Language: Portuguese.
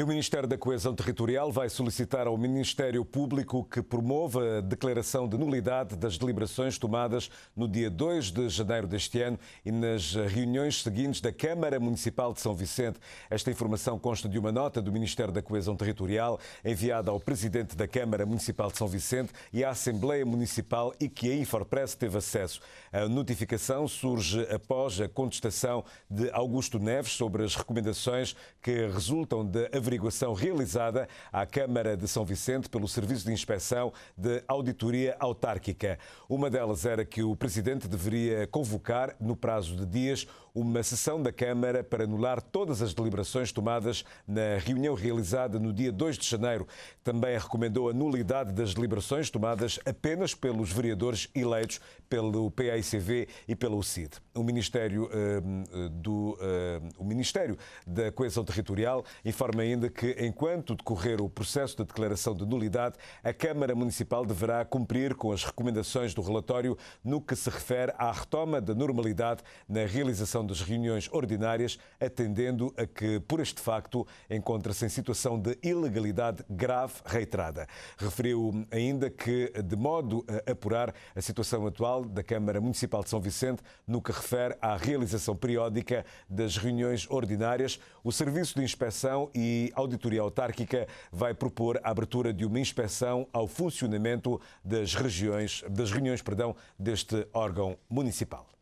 E o Ministério da Coesão Territorial vai solicitar ao Ministério Público que promova a declaração de nulidade das deliberações tomadas no dia 2 de janeiro deste ano e nas reuniões seguintes da Câmara Municipal de São Vicente. Esta informação consta de uma nota do Ministério da Coesão Territorial enviada ao Presidente da Câmara Municipal de São Vicente e à Assembleia Municipal e que a Infopress teve acesso. A notificação surge após a contestação de Augusto Neves sobre as recomendações que resultam da averiguação realizada à Câmara de São Vicente pelo Serviço de Inspeção de Auditoria Autárquica. Uma delas era que o Presidente deveria convocar, no prazo de dias, uma sessão da Câmara para anular todas as deliberações tomadas na reunião realizada no dia 2 de janeiro. Também recomendou a nulidade das deliberações tomadas apenas pelos vereadores eleitos pelo PAICV e pelo CID. O Ministério, eh, do, eh, o Ministério da Coesão Territorial informa ainda que, enquanto decorrer o processo de declaração de nulidade, a Câmara Municipal deverá cumprir com as recomendações do relatório no que se refere à retoma da normalidade na realização das reuniões ordinárias, atendendo a que, por este facto, encontra-se em situação de ilegalidade grave reiterada. Referiu ainda que, de modo a apurar a situação atual da Câmara Municipal de São Vicente no que refere à realização periódica das reuniões ordinárias, o Serviço de Inspeção e Auditoria Autárquica vai propor a abertura de uma inspeção ao funcionamento das regiões, das reuniões, perdão, deste órgão municipal.